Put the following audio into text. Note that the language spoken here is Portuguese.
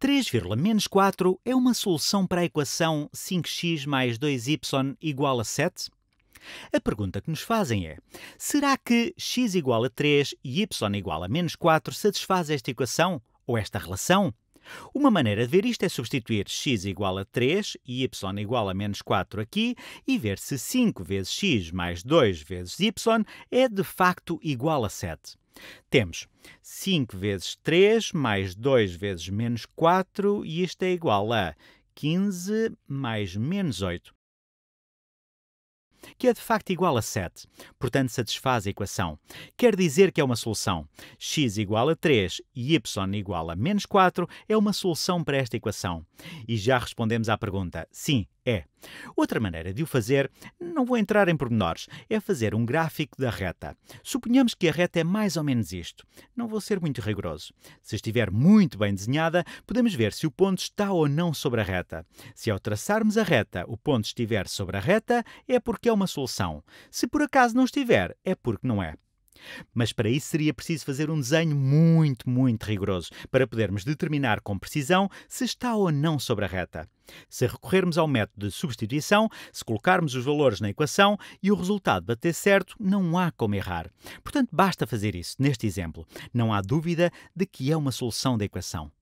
3, menos 4 é uma solução para a equação 5x mais 2y igual a 7? A pergunta que nos fazem é: será que x igual a 3 e y igual a menos 4 satisfaz esta equação ou esta relação? Uma maneira de ver isto é substituir x igual a 3 e y igual a menos 4 aqui e ver se 5 vezes x mais 2 vezes y é de facto igual a 7. Temos 5 vezes 3 mais 2 vezes menos 4 e isto é igual a 15 mais menos 8 que é de facto igual a 7, portanto satisfaz a equação. Quer dizer que é uma solução. x igual a 3 e y igual a menos 4 é uma solução para esta equação. E já respondemos à pergunta. Sim, é. Outra maneira de o fazer, não vou entrar em pormenores, é fazer um gráfico da reta. Suponhamos que a reta é mais ou menos isto. Não vou ser muito rigoroso. Se estiver muito bem desenhada, podemos ver se o ponto está ou não sobre a reta. Se ao traçarmos a reta o ponto estiver sobre a reta, é porque é uma solução. Se por acaso não estiver, é porque não é. Mas para isso seria preciso fazer um desenho muito, muito rigoroso para podermos determinar com precisão se está ou não sobre a reta. Se recorrermos ao método de substituição, se colocarmos os valores na equação e o resultado bater certo, não há como errar. Portanto, basta fazer isso neste exemplo. Não há dúvida de que é uma solução da equação.